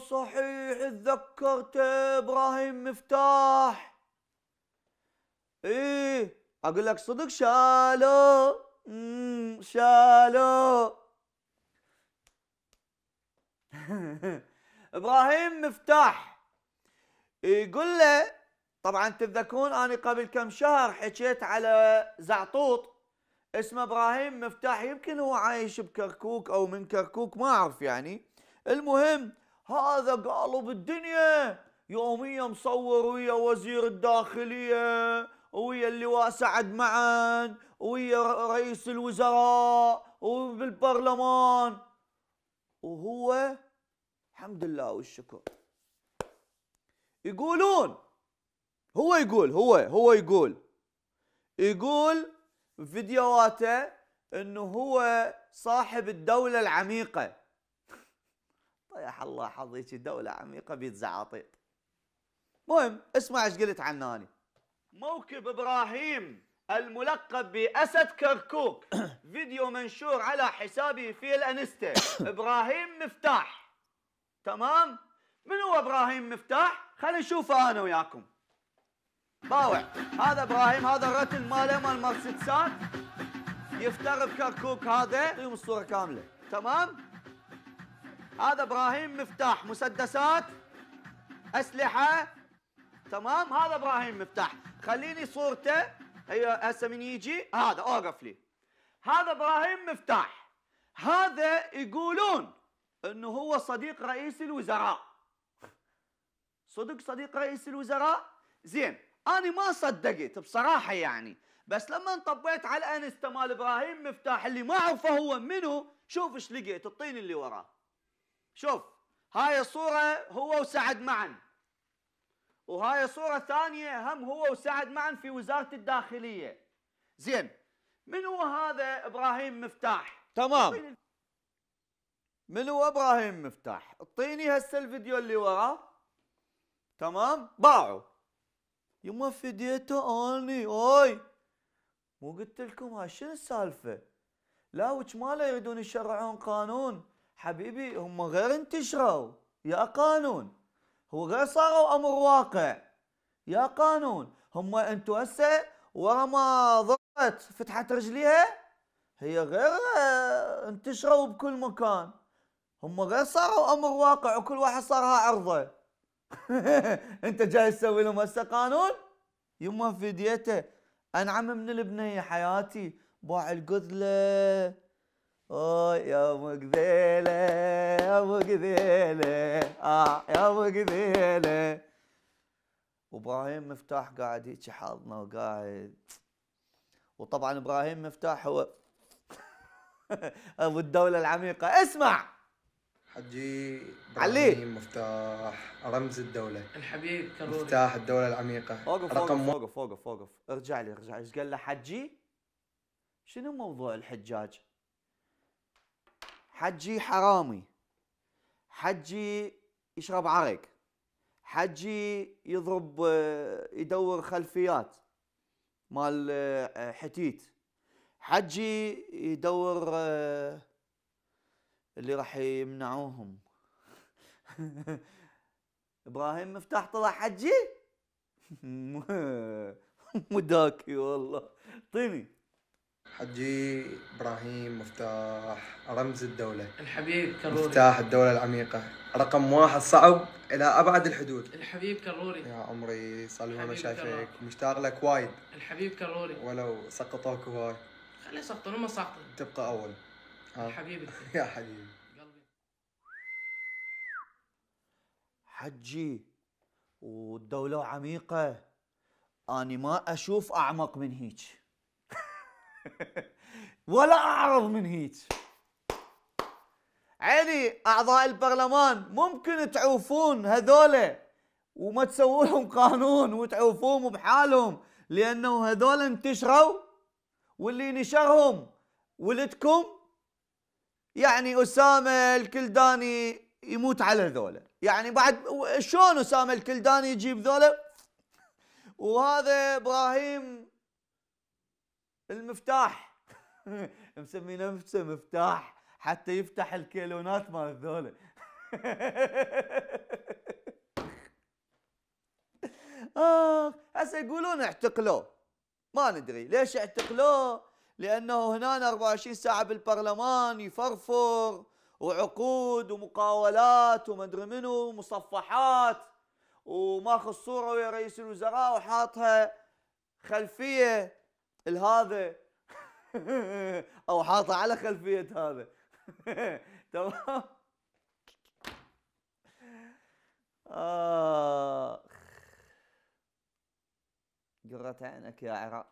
صحيح تذكرت ابراهيم مفتاح ايه اقول لك صدق شالو امم شالو ابراهيم مفتاح يقول له طبعا تتذكرون انا قبل كم شهر حكيت على زعطوط اسمه ابراهيم مفتاح يمكن هو عايش بكركوك او من كركوك ما اعرف يعني المهم هذا قالب الدنيا يوميا مصور ويا وزير الداخلية ويا اللواء سعد معا ويا رئيس الوزراء وبالبرلمان وهو الحمد لله والشكر يقولون هو يقول هو هو يقول يقول فيديوهاته انه هو صاحب الدولة العميقة يا الله حظيك دولة عميقة بيت زعاطيط مهم اسمع ايش قلت عناني موكب ابراهيم الملقب باسد كركوك فيديو منشور على حسابي في الانستا ابراهيم مفتاح تمام من هو ابراهيم مفتاح خلينا نشوفه انا وياكم باوع هذا ابراهيم هذا الرتل ماله مال مرسيدسات يفتر بكركوك هذا يوم الصوره كامله تمام هذا ابراهيم مفتاح مسدسات اسلحه تمام هذا ابراهيم مفتاح خليني صورته هي هسه من يجي هذا اوقف لي هذا ابراهيم مفتاح هذا يقولون انه هو صديق رئيس الوزراء صدق صديق رئيس الوزراء زين انا ما صدقت بصراحه يعني بس لما انطبيت على الانستا مال ابراهيم مفتاح اللي ما اعرفه هو منو شوف ايش لقيت الطين اللي وراه شوف هاي الصورة هو وسعد معا وهاي صورة ثانية هم هو وسعد معا في وزارة الداخلية زين من هو هذا إبراهيم مفتاح تمام طيب. من هو إبراهيم مفتاح اعطيني هسه الفيديو اللي وراه تمام باعوا يما فديته اني اي مو قلت لكم هاي شنو السالفه لا وش ماله يريدون يشرعون قانون حبيبي هم غير انتشروا يا قانون هو غير صاروا امر واقع يا قانون هم انتوا هسه ورا ما ضربت فتحت رجليها هي غير آه، انتشروا بكل مكان هم غير صاروا امر واقع وكل واحد صارها عرضه انت جاي تسوي لهم هسه قانون يما فديته انعم من البنيه حياتي باع القذله يا ام يا ام اه يا ام جديله وابراهيم مفتاح قاعد هيك حاضنه وقاعد وطبعا ابراهيم مفتاح هو ابو الدوله العميقه اسمع حجي علي مفتاح رمز الدولة الحبيب كروري مفتاح الدولة العميقة وقف رقم وقف وقف وقف ارجع لي ارجع ايش قال له حجي؟ شنو موضوع الحجاج؟ حجي حرامي حجي يشرب عرق حجي يضرب آه، يدور خلفيات مال آه، حتيت حجي يدور آه، اللي راح يمنعوهم ابراهيم مفتاح طلع حجي مو داكي والله طيني حجي ابراهيم مفتاح رمز الدولة الحبيب كروري مفتاح الدولة العميقة رقم واحد صعب الى ابعد الحدود الحبيب كروري يا عمري صار لي ما شايفك مشتاق لك وايد الحبيب كروري ولو سقطوك هواي خليه يسقطون ما سقطوا تبقى اول الحبيب يا حبيبي حجي والدولة عميقة أنا ما أشوف أعمق من هيك ولا اعرض من هيك عيني اعضاء البرلمان ممكن تعوفون هذولا وما تسوولهم لهم قانون وتعوفوهم بحالهم لانه هذول انتشروا واللي نشرهم ولدكم يعني اسامه الكلداني يموت على ذولا يعني بعد شلون اسامه الكلداني يجيب ذولا وهذا ابراهيم المفتاح مسمي نفسه مفتاح حتى يفتح الكيلونات مال ذولا اخ هسه يقولون اعتقلوه ما ندري ليش اعتقلوه لانه هنا 24 ساعه بالبرلمان يفرفر وعقود ومقاولات ومدري منو مصفحات وماخذ صوره ويا رئيس الوزراء وحاطها خلفيه الهذا او حاطه على خلفيه هذا تمام آخ قرة عينك يا عراق